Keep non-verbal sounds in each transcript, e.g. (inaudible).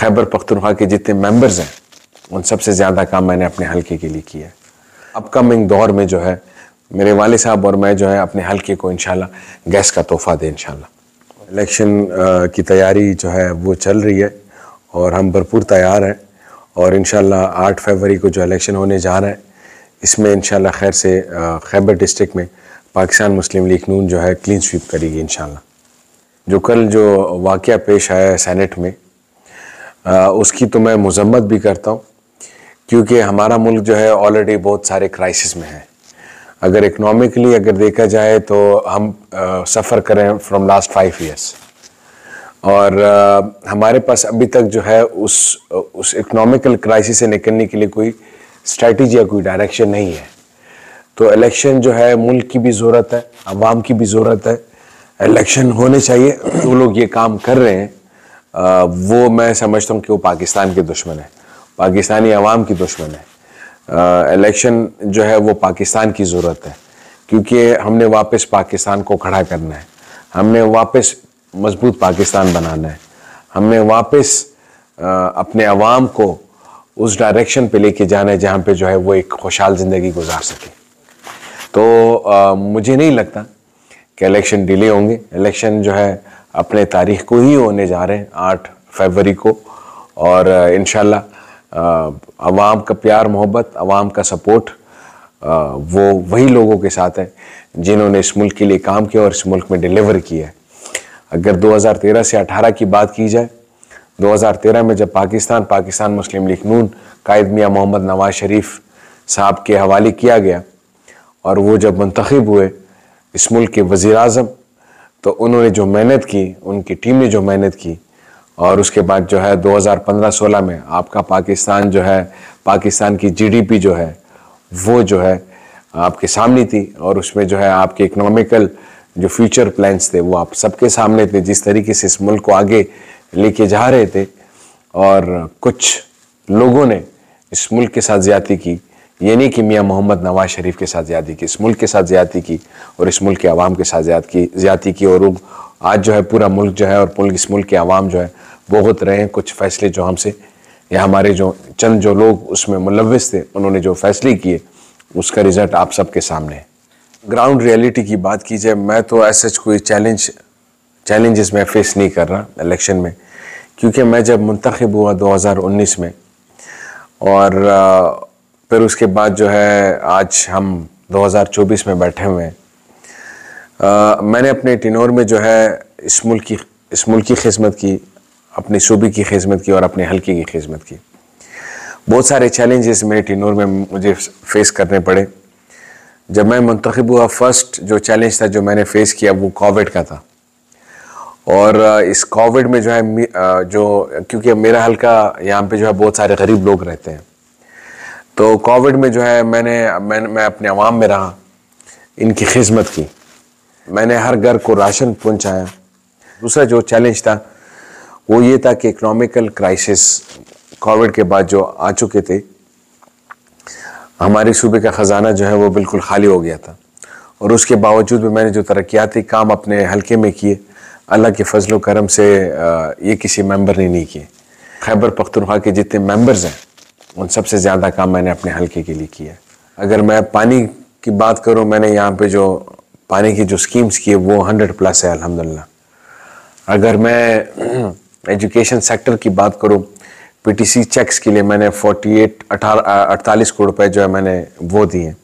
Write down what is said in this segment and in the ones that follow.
खैबर पख्तनख्वा के जितने मेंबर्स हैं उन सबसे ज़्यादा काम मैंने अपने हल्के के लिए किया है अपकमिंग दौर में जो है मेरे वाले साहब और मैं जो है अपने हल्के को इन गैस का तोहफा दें इन इलेक्शन की तैयारी जो है वो चल रही है और हम भरपूर तैयार हैं और इन आठ फरवरी को जो इलेक्शन होने जा रहा है इसमें इन खैर से खैबर डिस्ट्रिक्ट में पाकिस्तान मुस्लिम लीग नून जो है क्लीन स्वीप करेगी इन जो कल जो वाक़ पेश आया है सैनट में उसकी तो मैं मजम्मत भी करता हूँ क्योंकि हमारा मुल्क जो है ऑलरेडी बहुत सारे क्राइसिस में है अगर इकनॉमिकली अगर देखा जाए तो हम सफ़र करें फ्रॉम लास्ट फाइव ईयर्स और आ, हमारे पास अभी तक जो है उस उस इकनॉमिकल क्राइसिस से निकलने के लिए कोई स्ट्रेटी या कोई डायरेक्शन नहीं है तो इलेक्शन जो है मुल्क की भी ज़रूरत है आवाम की भी ज़रूरत है इलेक्शन होने चाहिए वो तो लोग ये काम कर रहे हैं वो मैं समझता हूँ कि वो पाकिस्तान के दुश्मन है पाकिस्तानी आवाम की दुश्मन है इलेक्शन जो है वो पाकिस्तान की ज़रूरत है क्योंकि हमने वापस पाकिस्तान को खड़ा करना है हमने वापस मजबूत पाकिस्तान बनाना है हमने वापस अपने आवाम को उस डायरेक्शन पे लेके जाना है जहाँ पे जो है वो एक खुशहाल ज़िंदगी गुजार सके तो आ, मुझे नहीं लगता कि इलेक्शन डिले होंगे इलेक्शन जो है अपने तारीख को ही होने जा रहे हैं आठ फरवरी को और इन शवाम का प्यार मोहब्बत आवाम का सपोर्ट वो वही लोगों के साथ है जिन्होंने इस मुल्क के लिए काम किया और इस मुल्क में डिलीवर किया है अगर 2013 से 18 की बात की जाए 2013 में जब पाकिस्तान पाकिस्तान मुस्लिम लीग नून कायद मियाँ मोहम्मद नवाज शरीफ साहब के हवाले किया गया और वो जब मंतखब हुए इस मुल्क के वज़ी अजम तो उन्होंने जो मेहनत की उनकी टीम ने जो मेहनत की और उसके बाद जो है 2015-16 में आपका पाकिस्तान जो है पाकिस्तान की जीडीपी जो है वो जो है आपके सामने थी और उसमें जो है आपके इकोनॉमिकल जो फ्यूचर प्लान्स थे वो आप सबके सामने थे जिस तरीके से इस मुल्क को आगे लेके जा रहे थे और कुछ लोगों ने इस मुल्क के साथ ज्यादा की ये नहीं कि मियाँ मोहम्मद नवाज शरीफ के साथ ज्यादा की इस मुल्क के साथ ज्यादा की और इस मुल्क के आवाम के साथ ज्यादा की ज्यादा की और आज जो है पूरा मुल्क जो है और मुल्क इस मुल्क के आवाम जो है बहुत रहे हैं कुछ फैसले जो हमसे या हमारे जो चंद जो लोग उसमें मुलविस थे उन्होंने जो फैसले किए उसका रिजल्ट आप सबके सामने है ग्राउंड रियलिटी की बात की जाए मैं तो ऐसे कोई चैलेंज चैलेंजेस मैं फेस नहीं कर रहा इलेक्शन में क्योंकि मैं जब मुंतखब हुआ 2019 में और फिर उसके बाद जो है आज हम 2024 में बैठे हुए हैं मैंने अपने टिनोर में जो है इस मुल्क की इस मुल्क की खिदमत की अपने सूबे की खिदमत की और अपने हल्के की खिदमत की बहुत सारे चैलेंजेस मेरे टिनोर में मुझे फेस करने पड़े जब मैं मंतखब हुआ फर्स्ट जो चैलेंज था जो मैंने फेस किया वो कोविड का था और इस कोविड में जो है जो क्योंकि मेरा हल्का यहाँ पे जो है बहुत सारे गरीब लोग रहते हैं तो कोविड में जो है मैंने मैं, मैं अपने आवाम में रहा इनकी खिदमत की मैंने हर घर को राशन पहुंचाया दूसरा जो चैलेंज था वो ये था कि इकोनॉमिकल क्राइसिस कोविड के बाद जो आ चुके थे हमारे सूबे का ख़जाना जो है वो बिल्कुल खाली हो गया था और उसके बावजूद भी मैंने जो तरक्याती काम अपने हल्के में किए अल्लाह के फजल करम से ये किसी मेंबर ने नहीं किए खैबर पख्तनख्वा के जितने मेंबर्स हैं उन सबसे ज़्यादा काम मैंने अपने हल्के के लिए किया अगर मैं पानी की बात करूँ मैंने यहाँ पे जो पानी की जो स्कीम्स की है वो हंड्रेड प्लस है अल्हम्दुलिल्लाह अगर मैं एजुकेशन (clears throat) सेक्टर की बात करूँ पीटीसी चेक्स के लिए मैंने एट अठारह अड़तालीस करोड़ रुपए जो है मैंने वो दिए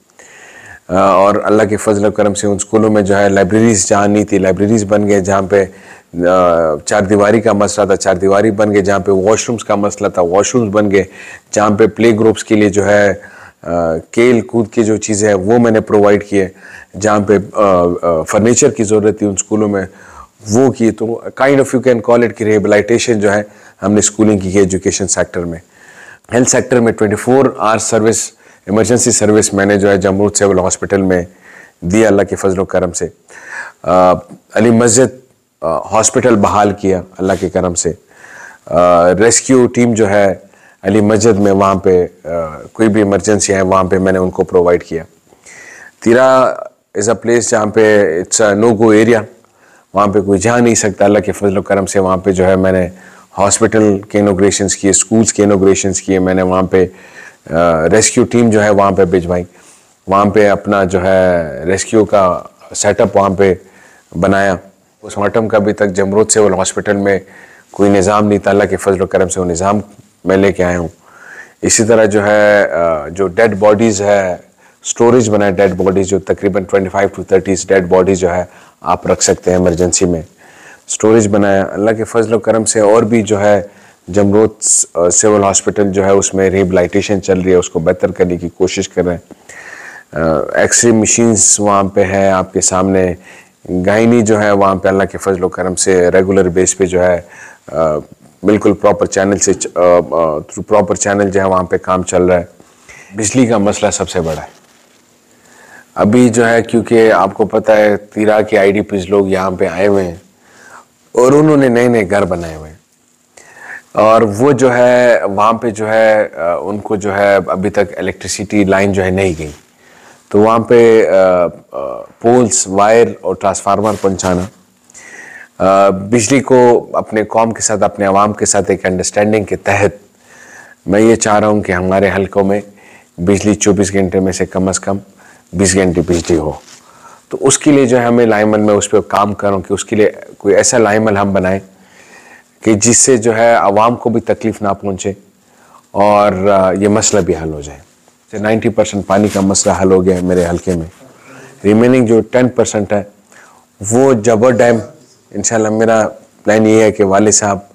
और अल्लाह के फजल करम से उन स्कूलों में जो है लाइब्रेरीज़ जहाँ नहीं थी लाइब्रेरीज़ बन गए जहाँ पे चार दीवारी का मसला था चार दीवारी बन गए जहाँ पे वॉशरूम्स का मसला था वॉशरूम्स बन गए जहाँ पे प्ले ग्रुप्स के लिए जो है खेल कूद की जो चीज़ें हैं वो मैंने प्रोवाइड किए जहाँ पे फर्नीचर की ज़रूरत थी उन स्कूलों में वो किए तो kind of you can call it की रिहेबिलाइटेशन जो है हमने स्कूलिंग की एजुकेशन सेक्टर में हेल्थ सेक्टर में 24 four hour service emergency service मैंने जो है जमरूद सिविल हॉस्पिटल में दिया अल्लाह के फजल करम से आ, अली मस्जिद हॉस्पिटल बहाल किया अल्लाह के करम से रेस्क्यू टीम जो है अली मस्जिद में वहाँ पे आ, कोई भी इमरजेंसी है वहाँ पे मैंने उनको प्रोवाइड किया तीरा इज़ अ प्लेस जहाँ पे it's a no go area वहाँ पे कोई जा नहीं सकता अल्लाह के फजल करम से वहाँ पे जो है मैंने हॉस्पिटल के इनोग्रेशन किए स्कूल्स के इनोग्रेशन किए मैंने वहाँ पे रेस्क्यू टीम जो है वहाँ पे भिजवाई वहाँ पे अपना जो है रेस्क्यू का सेटअप वहाँ पे बनाया पोस्टमार्टम का अभी तक जमरूद सिविल हॉस्पिटल में कोई निज़ाम नहीं था अल्लाह के फजल करम से वो निज़ाम मैं लेके आया हूँ इसी तरह जो है जो डेड बॉडीज़ है स्टोरेज बनाए डेड बॉडीज़ जो तकरीबन 25 टू थर्टी डेड बॉडीज़ जो है आप रख सकते हैं इमरजेंसी में स्टोरेज बनाए अल्लाह के फजल करम से और भी जो है जमरूद सिविल हॉस्पिटल जो है उसमें रिहेबलाइटेशन चल रही है उसको बेहतर करने की कोशिश कर रहे हैं एक्सरे मशीन्स वहाँ पे हैं आपके सामने गायनी जो है वहाँ पे अल्लाह के फजल करम से रेगुलर बेस पे जो है बिल्कुल प्रॉपर चैनल से थ्रू प्रॉपर चैनल जो है वहाँ पे काम चल रहा है बिजली का मसला सबसे बड़ा है अभी जो है क्योंकि आपको पता है तीरा के आई लोग यहाँ पे आए हुए हैं और उन्होंने नए नए घर बनाए हुए हैं और वो जो है वहाँ पे जो है उनको जो है अभी तक इलेक्ट्रिसिटी लाइन जो है नहीं गई तो वहाँ पे पोल्स वायर और ट्रांसफार्मर पहुँचाना बिजली को अपने कॉम के साथ अपने आवाम के साथ एक अंडरस्टैंडिंग के तहत मैं ये चाह रहा हूँ कि हमारे हलकों में बिजली 24 घंटे में से कम अज़ कम 20 घंटे बिजली हो तो उसके लिए जो है हमें लाइमल में उस पर काम करूँ कि उसके लिए कोई ऐसा लाइमल हम बनाएं कि जिससे जो है आवाम को भी तकलीफ़ ना पहुँचे और ये मसला भी हल हो जाए से 90 परसेंट पानी का मसला हल हो गया है मेरे हल्के में रिमेनिंग जो 10 परसेंट है वो जबर डैम इन मेरा प्लान ये है कि वाले साहब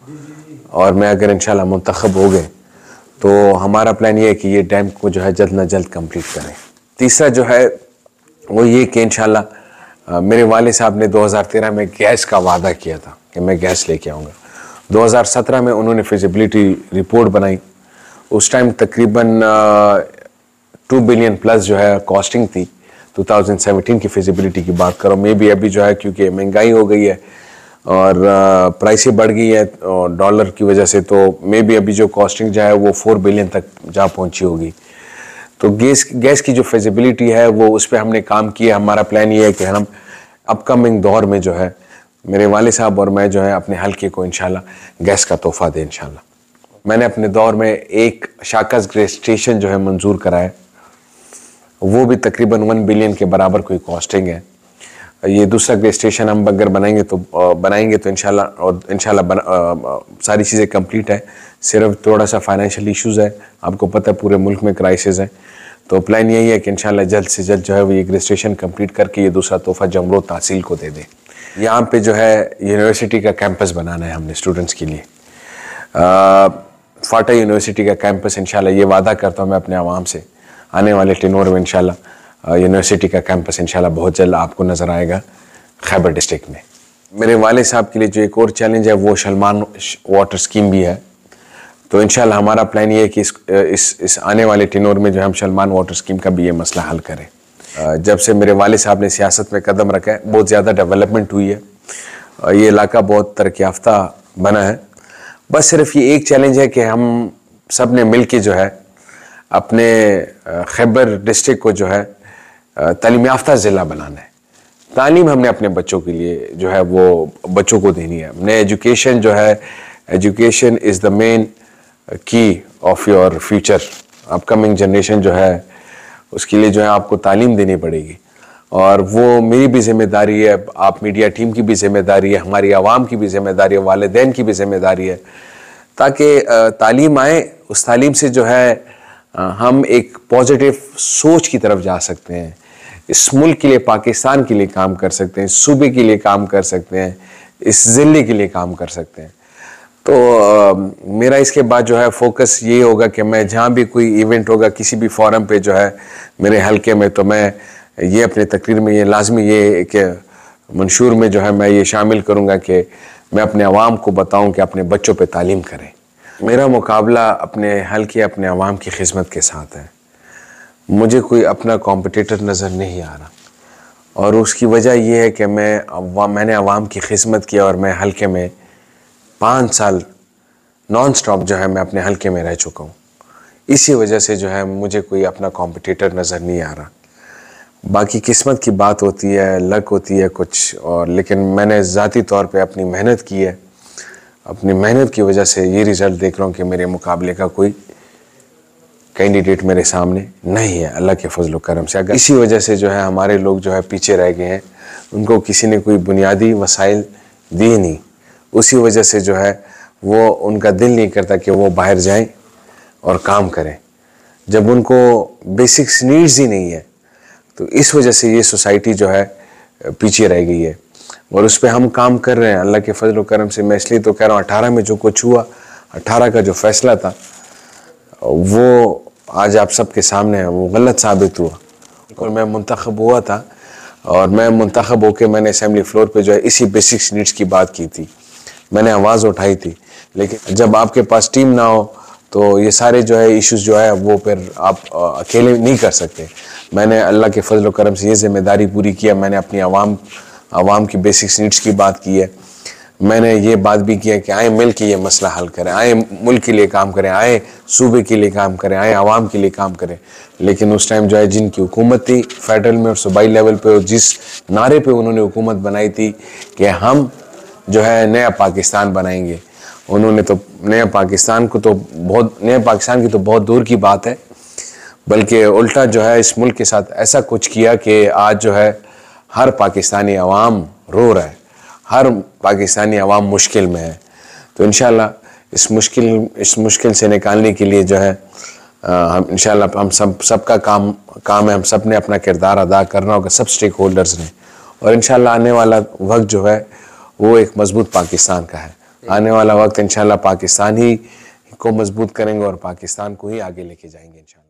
और मैं अगर इन मंतखब हो गए तो हमारा प्लान ये है कि ये डैम को जो है जल्द ना जल्द कंप्लीट करें तीसरा जो है वो ये कि इन मेरे वाले साहब ने 2013 में गैस का वादा किया था कि मैं गैस लेके आऊँगा 2017 में उन्होंने फिजिबिलिटी रिपोर्ट बनाई उस टाइम तकरीबन टू बिलियन प्लस जो है कॉस्टिंग थी 2017 की फिजिबिलिटी की बात करो मे बी अभी जो है क्योंकि महंगाई हो गई है और प्राइसें बढ़ गई है डॉलर की वजह से तो मे बी अभी जो कॉस्टिंग जो है वो फोर बिलियन तक जा पहुंची होगी तो गैस गैस की जो फिजिबिलिटी है वो उस पर हमने काम किया हमारा प्लान ये है कि हम अपकमिंग दौर में जो है मेरे वाले साहब और मैं जो है अपने हल्के को इन गैस का तोहफा दें इन मैंने अपने दौर में एक शाकस ग्रेस स्टेशन जो है मंजूर कराया वो भी तकरीबन वन बिलियन के बराबर कोई कॉस्टिंग है ये दूसरा ग्रे स्टेशन हम अगर बनाएंगे तो बनाएंगे तो इनशाला और इनशाला सारी चीज़ें कंप्लीट है सिर्फ थोड़ा सा फाइनेंशियल इश्यूज है आपको पता है पूरे मुल्क में क्राइसिस है तो प्लान यही है कि इनशाला जल्द से जल्द जो है वो ये ग्रे स्टेशन कम्प्लीट करके ये दूसरा तोहफा जमरो तहसील को दे दें यहाँ पे जो है यूनिवर्सिटी का कैंपस बनाना है हमने स्टूडेंट्स के लिए फाटा यूनिवर्सिटी का कैंपस इनशाला ये वादा करता हूँ मैं अपने आवाम से आने वाले टिनोर में इन यूनिवर्सिटी का कैंपस इनशाला बहुत जल्द आपको नज़र आएगा खैबर डिस्ट्रिक्ट में मेरे वाले साहब के लिए जो एक और चैलेंज है वो सलमान वाटर स्कीम भी है तो इन हमारा प्लान ये है कि इस इस, इस आने वाले टिनोर में जो हम सलमान वाटर स्कीम का भी ये मसला हल करें जब से मेरे वाले साहब ने सियासत में कदम रखा है बहुत ज़्यादा डेवलपमेंट हुई है ये इलाका बहुत तरक् बना है बस सिर्फ ये एक चैलेंज है कि हम सब ने मिल के जो है अपने खैबर डिस्ट्रिक्ट को जो है तालीम याफ्ता ज़िला बनाना है तालीम हमने अपने बच्चों के लिए जो है वो बच्चों को देनी है हमने एजुकेशन जो है education is the main key of your future upcoming generation जो है उसके लिए जो है आपको तालीम देनी पड़ेगी और वो मेरी भी जिम्मेदारी है आप मीडिया टीम की भी जिम्मेदारी है हमारी आवाम की भी जिम्मेदारी है वालदेन की भी जिम्मेदारी है ताकि तालीम आए उस तालीम से जो है हम एक पॉजिटिव सोच की तरफ जा सकते हैं इस मुल्क के लिए पाकिस्तान के लिए काम कर सकते हैं सूबे के लिए काम कर सकते हैं इस ज़िले के लिए काम कर सकते हैं तो आ, मेरा इसके बाद जो है फोकस ये होगा कि मैं जहाँ भी कोई इवेंट होगा किसी भी फॉरम पे जो है मेरे हलके में तो मैं ये अपने तकरीर में ये लाजमी ये कि मंशूर में जो है मैं ये शामिल करूँगा कि मैं अपने आवाम को बताऊँ कि अपने बच्चों पर तालीम करें मेरा मुकाबला अपने हल्के अपने आवाम की खिदमत के साथ है मुझे कोई अपना कॉम्पिटिटर नज़र नहीं आ रहा और उसकी वजह यह है कि मैं अवा, मैंने आवाम की खिदमत की और मैं हल्के में पाँच साल नॉन स्टॉप जो है मैं अपने हल्के में रह चुका हूँ इसी वजह से जो है मुझे कोई अपना कॉम्पिटिटर नज़र नहीं आ रहा बाकी किस्मत की बात होती है लक होती है कुछ और लेकिन मैंने ज़ाती तौर पे अपनी मेहनत की है अपनी मेहनत की वजह से ये रिज़ल्ट देख रहा हूँ कि मेरे मुकाबले का कोई कैंडिडेट मेरे सामने नहीं है अल्लाह के फजल करम से अगर इसी वजह से जो है हमारे लोग जो है पीछे रह गए हैं उनको किसी ने कोई बुनियादी वसाइल दिए नहीं उसी वजह से जो है वो उनका दिल नहीं करता कि वो बाहर जाएं और काम करें जब उनको बेसिक्स नीड्स ही नहीं है तो इस वजह से ये सोसाइटी जो है पीछे रह गई है और उस पर हम काम कर रहे हैं अल्लाह के फजल करम से मैं इसलिए तो कह रहा हूँ अठारह में जो कुछ हुआ अठारह का जो फैसला था वो आज आप सबके सामने है वो गलत साबित हुआ और मैं मंतखब हुआ था और मैं मंतखब होकर मैंने असम्बली फ्लोर पर जो है इसी बेसिक्स नीड्स की बात की थी मैंने आवाज़ उठाई थी लेकिन जब आपके पास टीम ना हो तो ये सारे जो है इश्यूज जो है वो फिर आप अकेले नहीं कर सकते मैंने अल्लाह के फजल करम से ये ज़िम्मेदारी पूरी किया मैंने अपनी आवाम आवाम की बेसिक नीड्स की बात की है मैंने ये बात भी किया कि आए मिल के ये मसला हल करें आए मुल्क के लिए काम करें आए सूबे के लिए काम करें आए आवाम के लिए काम करें लेकिन उस टाइम जो है जिनकी हुकूमत थी फेडरल में और सूबाई लेवल पे और जिस नारे पे उन्होंने हुकूमत बनाई थी कि हम जो है नया पाकिस्तान बनाएंगे उन्होंने तो नया पाकिस्तान को तो बहुत नया पाकिस्तान की तो बहुत दूर की बात है बल्कि उल्टा जो है इस मुल्क के साथ ऐसा कुछ किया कि आज जो है हर पाकिस्तानी अवाम रो रहा है हर पाकिस्तानी अवाम मुश्किल में है तो इन इस मुश्किल इस मुश्किल से निकालने के लिए जो है हम इन हम सब सबका काम काम है हम सब ने अपना किरदार अदा करना होगा सब स्टेक होल्डर्स ने और इन आने वाला वक्त जो है वो एक मजबूत पाकिस्तान का है आने वाला वक्त इन पाकिस्तान ही को मजबूत करेंगे और पाकिस्तान को ही आगे लेके जाएंगे इन